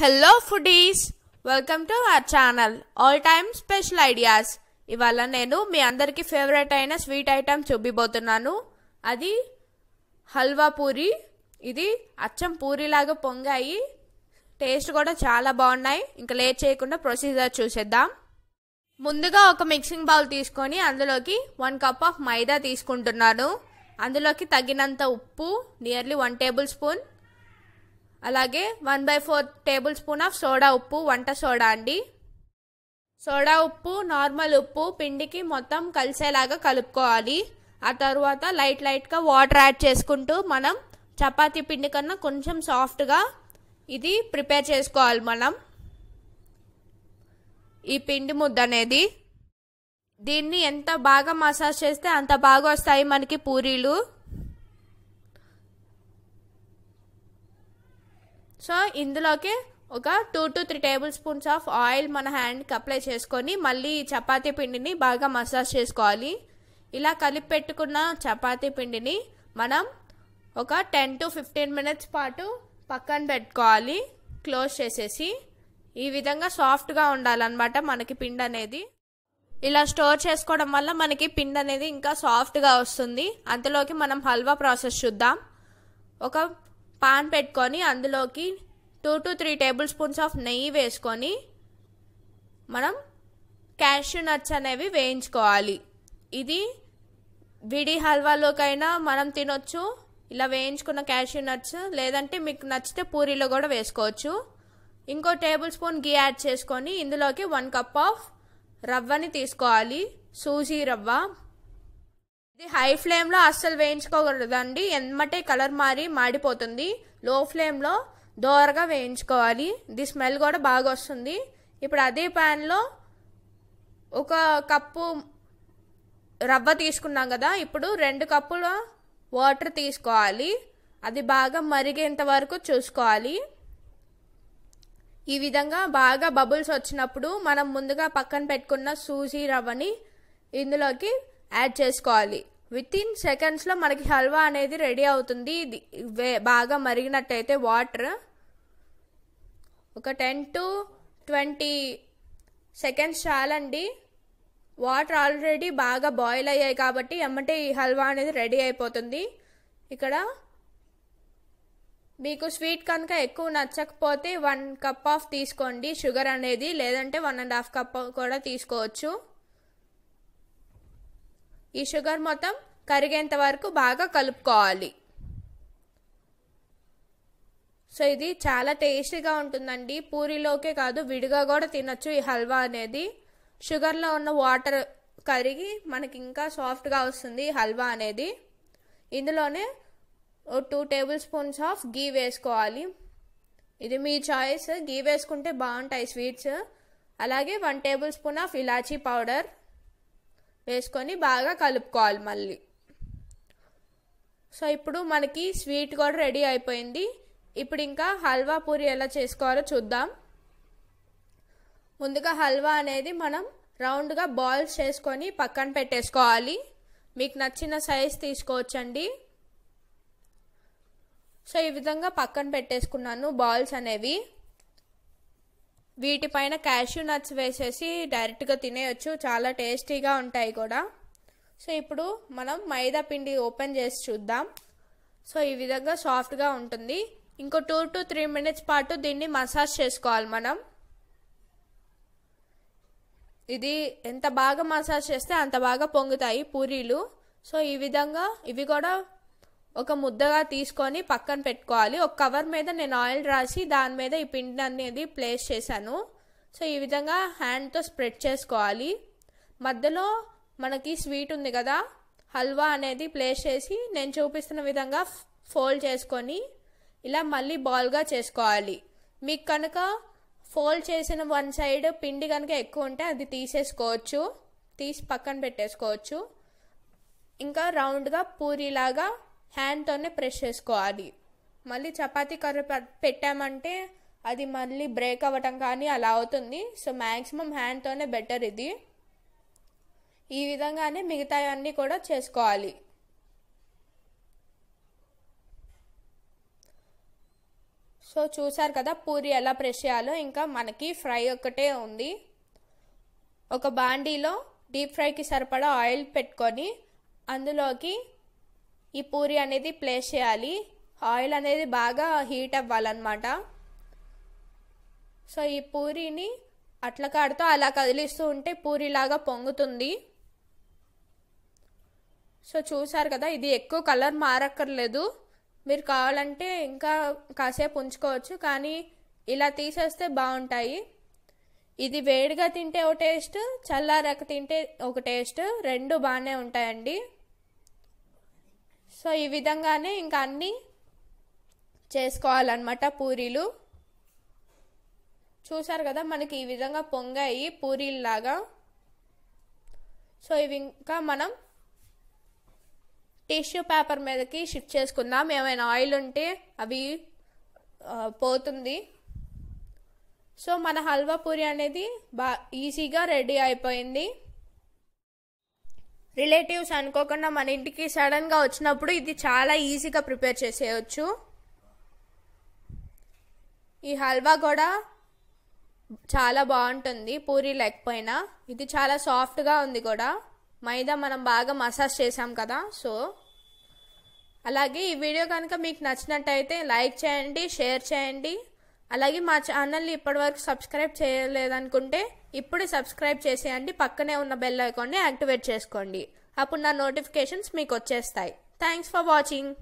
hello foodies welcome to our channel all time special ideas ఇవాళ నేను మీ అందరికీ favourite అయిన స్వీట్ ఐటమ్ చూపిపోతున్నాను అది హల్వా పూరి ఇది అచ్చం పూరిలాగా పొంగాయి టేస్ట్ కూడా చాలా బాగున్నాయి ఇంకా లేట్ చేయకుండా ప్రొసీజర్ చూసేద్దాం ముందుగా ఒక మిక్సింగ్ బౌల్ తీసుకొని అందులోకి వన్ కప్ ఆఫ్ మైదా తీసుకుంటున్నాను అందులోకి తగినంత ఉప్పు నియర్లీ వన్ టేబుల్ స్పూన్ అలాగే one by four table spoon of soda ఉప్పు వంట సోడా అండి సోడా ఉప్పు నార్మల్ ఉప్పు పిండికి మొత్తం కలిసేలాగా కలుపుకోవాలి ఆ తర్వాత లైట్ లైట్గా వాటర్ యాడ్ చేసుకుంటూ మనం చపాతి పిండి కన్నా కొంచెం సాఫ్ట్గా ఇది ప్రిపేర్ చేసుకోవాలి మనం ఈ పిండి ముద్ద అనేది దీన్ని ఎంత బాగా మసాజ్ చేస్తే అంత బాగా వస్తాయి మనకి పూరీలు సో ఇందులోకి ఒక two to three table spoons of oil మన హ్యాండ్కి అప్లై చేసుకొని మళ్ళీ చపాతీ పిండిని బాగా మసాజ్ చేసుకోవాలి ఇలా కలిపి పెట్టుకున్న చపాతీ పిండిని మనం ఒక టెన్ టు ఫిఫ్టీన్ మినిట్స్ పాటు పక్కన పెట్టుకోవాలి క్లోజ్ చేసేసి ఈ విధంగా సాఫ్ట్గా ఉండాలన్నమాట మనకి పిండి అనేది ఇలా స్టోర్ చేసుకోవడం వల్ల మనకి పిండి అనేది ఇంకా సాఫ్ట్గా వస్తుంది అంతలోకి మనం హల్వా ప్రాసెస్ చూద్దాం ఒక పాన్ పెట్టుకొని అందులోకి two to three table spoons of నెయ్యి వేసుకొని మనం క్యాష్యూ నట్స్ అనేవి వేయించుకోవాలి ఇది విడి హల్వాలోకైనా మనం తినొచ్చు ఇలా వేయించుకున్న క్యాష్యూ నట్స్ లేదంటే మీకు నచ్చితే పూరీలో కూడా వేసుకోవచ్చు ఇంకో టేబుల్ స్పూన్ గీ యాడ్ చేసుకొని ఇందులోకి వన్ కప్ ఆఫ్ రవ్వని తీసుకోవాలి సూజీ రవ్వ ఇది హై ఫ్లేమ్లో అస్సలు వేయించుకోకూడదండి ఎంబటే కలర్ మారి మాడిపోతుంది లో ఫ్లేమ్లో దోరగా వేయించుకోవాలి ఇది స్మెల్ కూడా బాగా వస్తుంది ఇప్పుడు అదే ప్యాన్లో ఒక కప్పు రవ్వ తీసుకున్నాం కదా ఇప్పుడు రెండు కప్పుల వాటర్ తీసుకోవాలి అది బాగా మరిగేంత వరకు చూసుకోవాలి ఈ విధంగా బాగా బబుల్స్ వచ్చినప్పుడు మనం ముందుగా పక్కన పెట్టుకున్న సూజీ రవ్వని ఇందులోకి యాడ్ చేసుకోవాలి విత్ ఇన్ సెకండ్స్లో మనకి హల్వా అనేది రెడీ అవుతుంది ఇది బాగా మరిగినట్టయితే వాటర్ ఒక టెన్ టు ట్వంటీ సెకండ్స్ చాలండి వాటర్ ఆల్రెడీ బాగా బాయిల్ అయ్యాయి కాబట్టి ఎమ్మటే ఈ హల్వా అనేది రెడీ అయిపోతుంది ఇక్కడ మీకు స్వీట్ కనుక ఎక్కువ నచ్చకపోతే వన్ కప్ ఆఫ్ తీసుకోండి షుగర్ అనేది లేదంటే వన్ అండ్ హాఫ్ కప్ కూడా తీసుకోవచ్చు ఈ షుగర్ మొత్తం కరిగేంత వరకు బాగా కలుపుకోవాలి సో ఇది చాలా టేస్టీగా ఉంటుందండి పూరిలోకే కాదు విడిగా కూడా తినచ్చు ఈ హల్వా అనేది షుగర్లో ఉన్న వాటర్ కరిగి మనకి ఇంకా సాఫ్ట్గా వస్తుంది ఈ హల్వా అనేది ఇందులోనే two table spoons of ghee వేసుకోవాలి ఇది మీ చాయిస్ గీ వేసుకుంటే బాగుంటాయి స్వీట్స్ అలాగే వన్ టేబుల్ స్పూన్ ఆఫ్ ఇలాచీ పౌడర్ వేసుకొని బాగా కలుపుకోవాలి మళ్ళీ సో ఇప్పుడు మనకి స్వీట్ కూడా రెడీ అయిపోయింది ఇప్పుడు ఇంకా హల్వా పూరి ఎలా చేసుకోవాలో చూద్దాం ముందుగా హల్వా అనేది మనం రౌండ్గా బాల్స్ చేసుకొని పక్కన పెట్టేసుకోవాలి మీకు నచ్చిన సైజ్ తీసుకోవచ్చండి సో ఈ విధంగా పక్కన పెట్టేసుకున్నాను బాల్స్ అనేవి వీటిపైన క్యాష్యూ నట్స్ వేసేసి డైరెక్ట్గా తినేయచ్చు చాలా టేస్టీగా ఉంటాయి కూడా సో ఇప్పుడు మనం మైదా పిండి ఓపెన్ చేసి చూద్దాం సో ఈ విధంగా సాఫ్ట్గా ఉంటుంది ఇంకో టూ టు త్రీ మినిట్స్ పాటు దీన్ని మసాజ్ చేసుకోవాలి మనం ఇది ఎంత బాగా మసాజ్ చేస్తే అంత బాగా పొంగుతాయి పూరీలు సో ఈ విధంగా ఇవి కూడా ఒక ముద్దగా తీసుకొని పక్కన పెట్టుకోవాలి ఒక కవర్ మీద నేను ఆయిల్ రాసి దాని మీద ఈ పిండి అనేది ప్లేస్ చేశాను సో ఈ విధంగా హ్యాండ్తో స్ప్రెడ్ చేసుకోవాలి మధ్యలో మనకి స్వీట్ ఉంది కదా హల్వా అనేది ప్లేస్ చేసి నేను చూపిస్తున్న విధంగా ఫోల్డ్ చేసుకొని ఇలా మళ్ళీ బాల్గా చేసుకోవాలి మీకు కనుక ఫోల్డ్ చేసిన వన్ సైడ్ పిండి కనుక ఎక్కువ ఉంటే అది తీసేసుకోవచ్చు తీసి పక్కన పెట్టేసుకోవచ్చు ఇంకా రౌండ్గా పూరిలాగా హ్యాండ్తోనే ప్రెస్ చేసుకోవాలి మళ్ళీ చపాతీ కర్ర పెట్టామంటే అది మళ్ళీ బ్రేక్ అవ్వటం కానీ అలా అవుతుంది సో మ్యాక్సిమం హ్యాండ్తోనే బెటర్ ఇది ఈ విధంగానే మిగతావన్నీ కూడా చేసుకోవాలి సో చూసారు కదా పూరి ఎలా ప్రెస్ చేయాలో ఇంకా మనకి ఫ్రై ఒక్కటే ఉంది ఒక బాండీలో డీప్ ఫ్రైకి సరిపడా ఆయిల్ పెట్టుకొని అందులోకి ఈ పూరి అనేది ప్లేస్ చేయాలి ఆయిల్ అనేది బాగా హీట్ అవ్వాలన్నమాట సో ఈ పూరిని అట్ల కాడుతూ అలా కదిలిస్తూ ఉంటే పూరిలాగా పొంగుతుంది సో చూసారు కదా ఇది ఎక్కువ కలర్ మారక్కర్లేదు మీరు కావాలంటే ఇంకా కాసేపు ఉంచుకోవచ్చు కానీ ఇలా తీసేస్తే బాగుంటాయి ఇది వేడిగా తింటే ఒక టేస్ట్ చల్లారక తింటే ఒక టేస్ట్ రెండు బాగానే ఉంటాయండి సో ఈ విధంగానే ఇంకా అన్నీ చేసుకోవాలన్నమాట పూరీలు చూసారు కదా మనకి ఈ విధంగా పొంగాయి పూరీల్లాగా సో ఇవి ఇంకా మనం టిష్యూ పేపర్ మీదకి షిఫ్ట్ చేసుకుందాం ఏమైనా ఆయిల్ ఉంటే అవి పోతుంది సో మన హల్వా పూరి అనేది బా ఈజీగా రెడీ అయిపోయింది రిలేటివ్స్ అనుకోకుండా మన ఇంటికి సడన్గా వచ్చినప్పుడు ఇది చాలా ఈజీగా ప్రిపేర్ చేసేయచ్చు ఈ హల్వా కూడా చాలా బాగుంటుంది పూరి లేకపోయినా ఇది చాలా సాఫ్ట్గా ఉంది కూడా మైదా మనం బాగా మసాజ్ చేసాం కదా సో అలాగే ఈ వీడియో కనుక మీకు నచ్చినట్టయితే లైక్ చేయండి షేర్ చేయండి అలాగే మా ఛానల్ని ఇప్పటివరకు సబ్స్క్రైబ్ చేయలేదనుకుంటే ఇప్పుడే సబ్స్క్రైబ్ చేసేయండి పక్కనే ఉన్న బెల్ ఐకాన్ని యాక్టివేట్ చేసుకోండి అప్పుడు నా నోటిఫికేషన్స్ మీకు వచ్చేస్తాయి థ్యాంక్స్ ఫర్ వాచింగ్